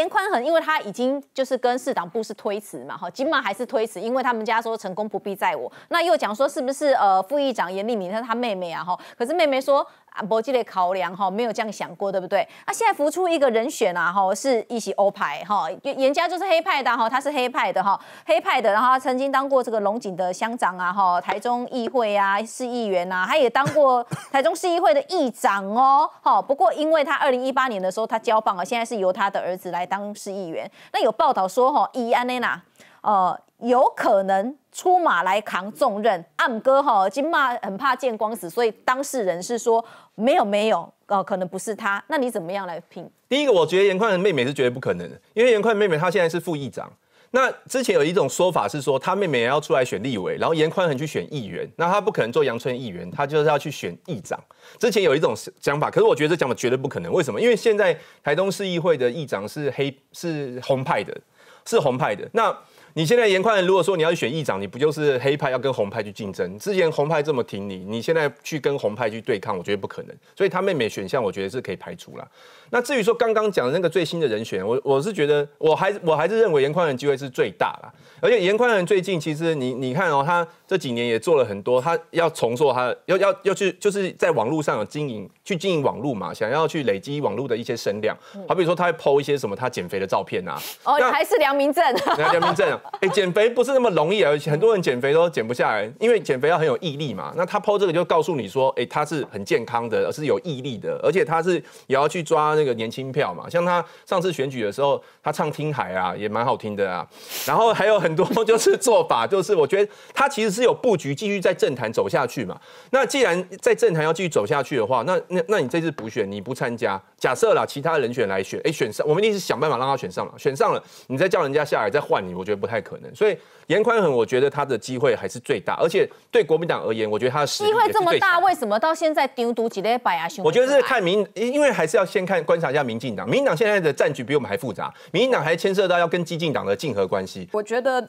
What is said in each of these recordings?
严宽衡，因为他已经就是跟市长部是推辞嘛，哈，起码还是推辞，因为他们家说成功不必在我，那又讲说是不是呃副议长严立明是他妹妹啊，哈，可是妹妹说。啊，伯吉的考量哈，没有这样想过，对不对？啊，现在浮出一个人选啊，哈，是一席欧派哈，人家就是黑派的哈，他是黑派的哈，黑派的，然后他曾经当过这个龙井的乡长啊，哈，台中议会啊，市议员呐，他也当过 台中市议会的议长哦，哈，不过因为他二零一八年的时候他交棒啊，现在是由他的儿子来当市议员，那有报道说哈，伊安内娜。呃，有可能出马来扛重任，暗哥哈金经骂很怕见光死，所以当事人是说没有没有，呃，可能不是他。那你怎么样来评？第一个，我觉得严宽的妹妹是绝对不可能的，因为严宽妹妹她现在是副议长。那之前有一种说法是说，他妹妹要出来选立委，然后严宽恒去选议员，那他不可能做阳春议员，他就是要去选议长。之前有一种讲法，可是我觉得这讲法绝对不可能。为什么？因为现在台东市议会的议长是黑是红派的，是红派的那。你现在严宽仁，如果说你要选议长，你不就是黑派要跟红派去竞争？之前红派这么挺你，你现在去跟红派去对抗，我觉得不可能。所以他妹选项，我觉得是可以排除了。那至于说刚刚讲的那个最新的人选，我我是觉得我还我还是认为严宽仁机会是最大了。而且严宽仁最近其实你你看哦，他这几年也做了很多，他要重塑他要要要去就是在网络上有经营，去经营网络嘛，想要去累积网络的一些声量。好比说，他 PO 一些什么他减肥的照片啊。哦，还是梁明正。梁明正，哎，减肥不是那么容易，而且很多人减肥都减不下来，因为减肥要很有毅力嘛。那他 PO 这个就告诉你说，哎，他是很健康的，而是有毅力的，而且他是也要去抓那个年轻票嘛。像他上次选举的时候，他唱听海啊，也蛮好听的啊。然后还有很。很多就是做法，就是我觉得他其实是有布局，继续在政坛走下去嘛。那既然在政坛要继续走下去的话，那那那你这次补选你不参加，假设啦，其他人选来选，哎，选上，我们一定是想办法让他选上了。选上了，你再叫人家下来再换你，我觉得不太可能。所以严宽很，我觉得他的机会还是最大，而且对国民党而言，我觉得他的机会这么大，为什么到现在丢毒几粒白牙熊？我觉得是看民，因为还是要先看观察一下民进党。民进党现在的战局比我们还复杂，民进党还牵涉到要跟激进党的竞合关系。我觉得。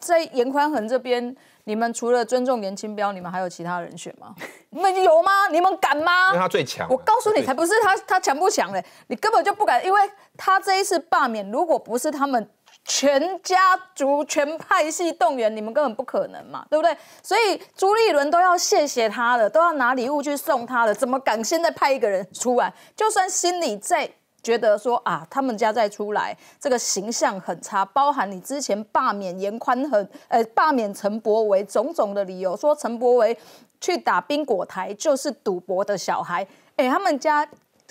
在严宽恒这边，你们除了尊重严清彪，你们还有其他人选吗？们有吗？你们敢吗？因为他最强。我告诉你，才不是他，他强不强嘞？你根本就不敢，因为他这一次罢免，如果不是他们全家族、全派系动员，你们根本不可能嘛，对不对？所以朱立伦都要谢谢他了，都要拿礼物去送他了，怎么敢现在派一个人出来？就算心里在。觉得说啊，他们家再出来，这个形象很差，包含你之前罢免严宽很，呃，罢免陈柏维种种的理由，说陈柏维去打冰果台就是赌博的小孩，哎，他们家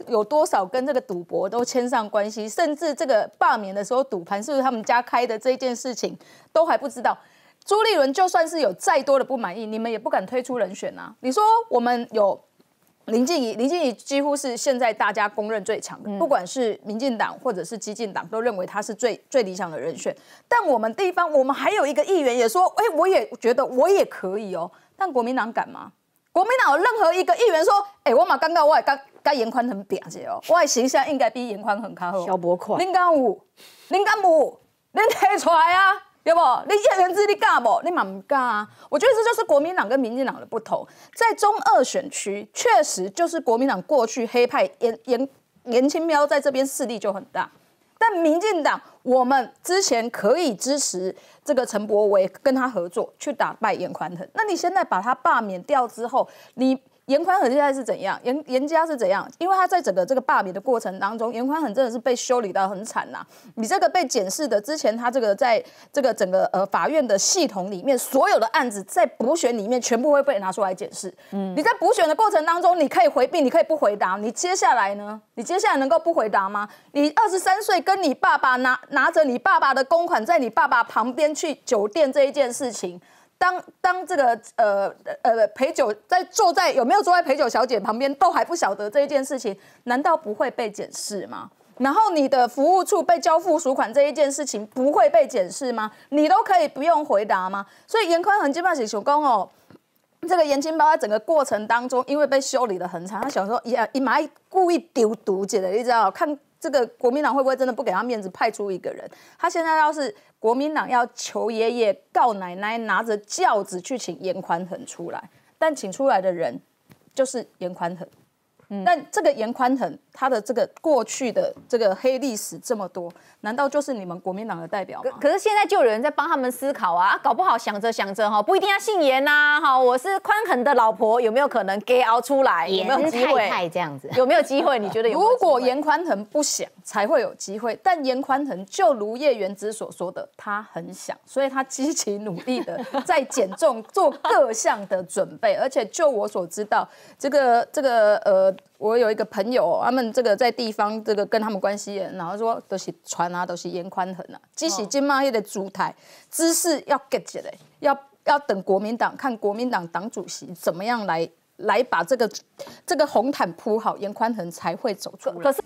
有多少跟这个赌博都牵上关系，甚至这个罢免的时候赌盘是不是他们家开的这件事情都还不知道。朱立伦就算是有再多的不满意，你们也不敢推出人选啊？你说我们有？林静怡，林静怡几乎是现在大家公认最强的，不管是民进党或者是激进党，都认为他是最最理想的人选。但我们地方，我们还有一个议员也说，哎，我也觉得我也可以哦。但国民党敢吗？国民党有任何一个议员说，哎，我马尴尬，我也干该严宽很表姐哦，我的形象应该比严宽很较好。小博快，林甘五，林甘五，你提出来啊？对不，你一人之你干不？你嘛唔啊！我觉得这就是国民党跟民进党的不同。在中二选区，确实就是国民党过去黑派严严严清标在这边势力就很大。但民进党，我们之前可以支持这个陈博维跟他合作去打败严宽腾。那你现在把他罢免掉之后，你。严宽很现在是怎样？严严家是怎样？因为他在整个这个罢免的过程当中，严宽很真的是被修理到很惨呐。你这个被检视的之前，他这个在这个整个呃法院的系统里面，所有的案子在补选里面全部会被拿出来检视。嗯，你在补选的过程当中，你可以回避，你可以不回答。你接下来呢？你接下来能够不回答吗？你二十三岁跟你爸爸拿拿着你爸爸的公款，在你爸爸旁边去酒店这一件事情。当当这个呃呃陪酒在坐在有没有坐在陪酒小姐旁边都还不晓得这一件事情，难道不会被检视吗？然后你的服务处被交付赎款这一件事情不会被检视吗？你都可以不用回答吗？所以严宽恒金发洗想工哦，这个颜金包在整个过程当中因为被修理的很惨，他想说也一马故意丢毒姐的，你知道？看。这个国民党会不会真的不给他面子，派出一个人？他现在要是国民党要求爷爷告奶奶，拿着轿子去请严宽恒出来，但请出来的人就是严宽恒。那这个严宽恒，他的这个过去的这个黑历史这么多，难道就是你们国民党的代表吗？可是现在就有人在帮他们思考啊，搞不好想着想着哈，不一定要姓严呐，哈，我是宽恒的老婆，有没有可能给熬出来？有没有机会？这样子有没有机会？你觉得？如果严宽恒不想，才会有机会。但严宽恒就如叶原之所说的，他很想，所以他积极努力的在减重，做各项的准备。而且就我所知道，这个这个呃。我有一个朋友，他们这个在地方，这个跟他们关系，然后说都是船啊，都是严宽恒啊，即使今晚还得主台，姿势要 get 起来，要要等国民党看国民党党主席怎么样来来把这个这个红毯铺好，严宽恒才会走出来。可是。